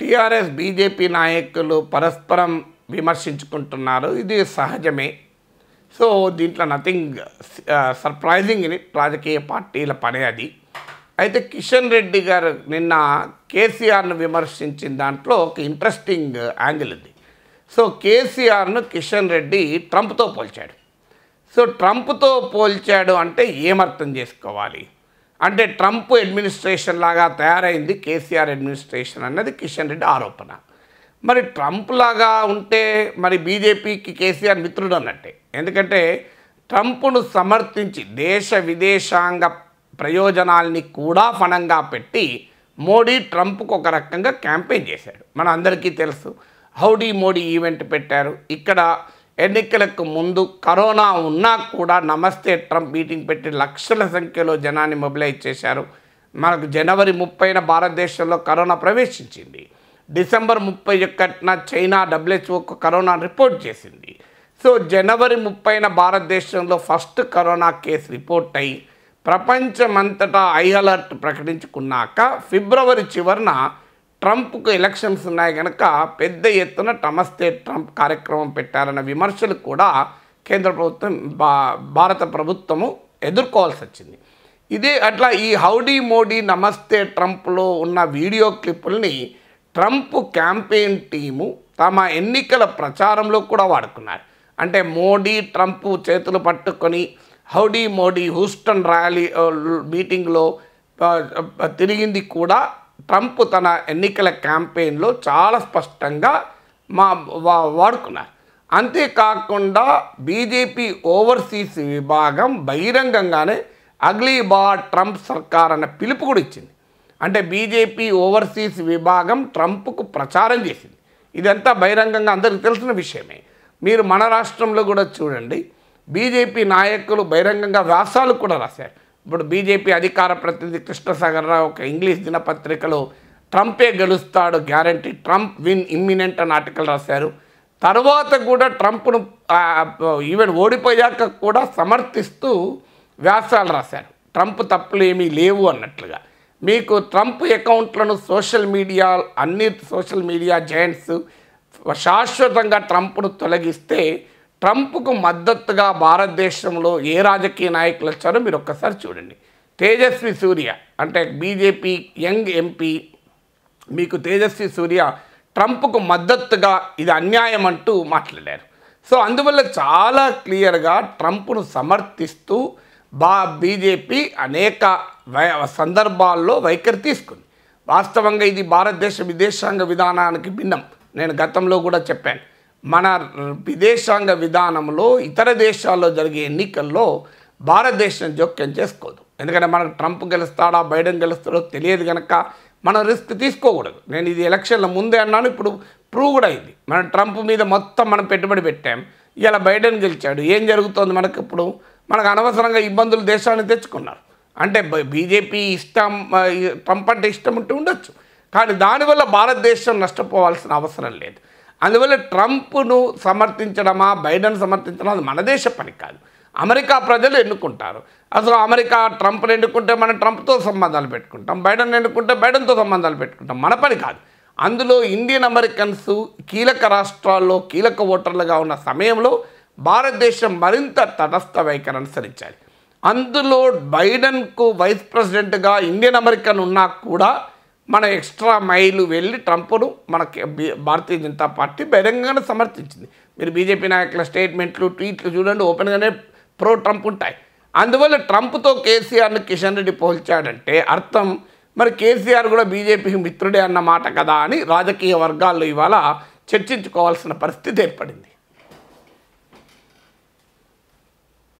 TRS BJP నాయకులు పరస్పరం విమర్శించుకుంటున్నారు ఇది సహజమే సో దీంట్లో నథింగ్ సర్ప్రైజింగ్ రాజకీయ పార్టీల పని అది అయితే కిషన్ రెడ్డి గారు నిన్న కేసీఆర్ను విమర్శించిన దాంట్లో ఒక ఇంట్రెస్టింగ్ యాంగిల్ ఉంది సో కేసీఆర్ను కిషన్ రెడ్డి ట్రంప్తో పోల్చాడు సో ట్రంప్తో పోల్చాడు అంటే ఏమర్థం చేసుకోవాలి అంటే ట్రంప్ అడ్మినిస్ట్రేషన్ లాగా తయారైంది కేసీఆర్ అడ్మినిస్ట్రేషన్ అన్నది కిషన్ రెడ్డి ఆరోపణ మరి ట్రంప్ లాగా ఉంటే మరి బీజేపీకి కేసీఆర్ మిత్రుడు అన్నట్టే ఎందుకంటే ట్రంప్ను సమర్థించి దేశ విదేశాంగ ప్రయోజనాల్ని కూడా ఫణంగా పెట్టి మోడీ ట్రంప్కు ఒక రకంగా క్యాంపెయిన్ చేశాడు మన అందరికీ తెలుసు హౌడీ మోడీ ఈవెంట్ పెట్టారు ఇక్కడ ఎన్నికలకు ముందు కరోనా ఉన్నా కూడా నమస్తే ట్రంప్ మీటింగ్ పెట్టి లక్షల సంఖ్యలో జనాన్ని మొబిలైజ్ చేశారు మనకు జనవరి ముప్పైన భారతదేశంలో కరోనా ప్రవేశించింది డిసెంబర్ ముప్పై ఒకటిన చైనా డబ్ల్యూహెచ్ఓకు కరోనా రిపోర్ట్ చేసింది సో జనవరి ముప్పైన భారతదేశంలో ఫస్ట్ కరోనా కేసు రిపోర్ట్ అయి ప్రపంచమంతటా ఐ అలర్ట్ ప్రకటించుకున్నాక ఫిబ్రవరి చివరిన ట్రంప్కు ఎలక్షన్స్ ఉన్నాయి కనుక పెద్ద ఎత్తున టమస్తే ట్రంప్ కార్యక్రమం పెట్టారన్న విమర్శలు కూడా కేంద్ర ప్రభుత్వం భారత ప్రభుత్వము ఎదుర్కోవాల్సి వచ్చింది ఇదే అట్లా ఈ హౌడీ మోడీ నమస్తే ట్రంప్లో ఉన్న వీడియో క్లిప్పుల్ని ట్రంప్ క్యాంపెయిన్ టీము తమ ఎన్నికల ప్రచారంలో కూడా వాడుకున్నారు అంటే మోడీ ట్రంప్ చేతులు పట్టుకొని హౌడీ మోడీ హూస్టన్ ర్యాలీ మీటింగ్లో తిరిగింది కూడా ట్రంప్ తన ఎన్నికల క్యాంపెయిన్లో చాలా స్పష్టంగా మా వాడుకున్నారు అంతేకాకుండా బీజేపీ ఓవర్సీస్ విభాగం బహిరంగంగానే అగ్లీ బా ట్రంప్ సర్కార్ అన్న పిలుపు కూడా ఇచ్చింది అంటే బీజేపీ ఓవర్సీస్ విభాగం ట్రంప్కు ప్రచారం చేసింది ఇదంతా బహిరంగంగా అందరికీ తెలిసిన విషయమే మీరు మన రాష్ట్రంలో కూడా చూడండి బీజేపీ నాయకులు బహిరంగంగా వ్యాసాలు కూడా రాశారు ఇప్పుడు బీజేపీ అధికార ప్రతినిధి కృష్ణసాగర్ రావు ఒక ఇంగ్లీష్ దినపత్రికలో ట్రంపే గెలుస్తాడు గ్యారంటీ ట్రంప్ విన్ ఇమ్మినెంట్ అని ఆర్టికల్ రాశారు తర్వాత కూడా ట్రంప్ను ఈవెన్ ఓడిపోయాక కూడా సమర్థిస్తూ వ్యాసాలు రాశారు ట్రంప్ తప్పులు ఏమీ లేవు అన్నట్లుగా మీకు ట్రంప్ అకౌంట్లను సోషల్ మీడియా అన్ని సోషల్ మీడియా జైంట్స్ శాశ్వతంగా ట్రంప్ను తొలగిస్తే ట్రంప్కు మద్దతుగా భారతదేశంలో ఏ రాజకీయ నాయకులు వచ్చారో మీరు ఒక్కసారి చూడండి తేజస్వి సూర్య అంటే బీజేపీ యంగ్ ఎంపీ మీకు తేజస్వి సూర్య ట్రంప్కు మద్దతుగా ఇది అన్యాయం అంటూ మాట్లాడారు సో అందువల్ల చాలా క్లియర్గా ట్రంప్ను సమర్థిస్తూ బా బీజేపీ అనేక సందర్భాల్లో వైఖరి తీసుకుంది వాస్తవంగా ఇది భారతదేశ విదేశాంగ విధానానికి భిన్నం నేను గతంలో కూడా చెప్పాను మన విదేశాంగ విధానంలో ఇతర దేశాల్లో జరిగే ఎన్నికల్లో భారతదేశం జోక్యం చేసుకోదు ఎందుకంటే మనకు ట్రంప్ గెలుస్తాడా బైడెన్ గెలుస్తాడో తెలియదు కనుక మనం రిస్క్ తీసుకోకూడదు నేను ఇది ఎలక్షన్ల ముందే అన్నాను ఇప్పుడు ప్రూవ్ కూడా అయింది మనం ట్రంప్ మీద మొత్తం మనం పెట్టుబడి పెట్టాం ఇలా బైడెన్ గెలిచాడు ఏం జరుగుతోంది మనకు ఇప్పుడు మనకు అనవసరంగా ఇబ్బందులు దేశాన్ని తెచ్చుకున్నారు అంటే బీజేపీ ఇష్టం ట్రంప్ అంటే ఇష్టం ఉంటే ఉండొచ్చు కానీ దానివల్ల భారతదేశం నష్టపోవాల్సిన అవసరం లేదు అందువల్ల ట్రంప్ను సమర్థించడమా బైడెన్ సమర్థించడం అది మన దేశ పని కాదు అమెరికా ప్రజలు ఎన్నుకుంటారు అసలు అమెరికా ట్రంప్ని ఎన్నుకుంటే మనం ట్రంప్తో సంబంధాలు పెట్టుకుంటాం బైడెన్ ఎన్నుకుంటే బైడెన్తో సంబంధాలు పెట్టుకుంటాం మన పని కాదు అందులో ఇండియన్ అమెరికన్స్ కీలక రాష్ట్రాల్లో కీలక ఓటర్లుగా ఉన్న సమయంలో భారతదేశం మరింత తటస్థ వైఖరి అనుసరించాలి అందులో బైడెన్కు వైస్ ప్రెసిడెంట్గా ఇండియన్ అమెరికన్ ఉన్నా కూడా మన ఎక్స్ట్రా మైలు వెళ్ళి ట్రంప్ను మనకి భారతీయ జనతా పార్టీ బహిరంగంగానే సమర్థించింది మీరు బీజేపీ నాయకుల స్టేట్మెంట్లు ట్వీట్లు చూడండి ఓపెన్గానే ప్రో ట్రంప్ ఉంటాయి అందువల్ల ట్రంప్తో కేసీఆర్ను కిషన్ రెడ్డి పోల్చాడంటే అర్థం మరి కేసీఆర్ కూడా బీజేపీ మిత్రుడే అన్న మాట కదా అని రాజకీయ వర్గాల్లో ఇవాళ చర్చించుకోవాల్సిన పరిస్థితి ఏర్పడింది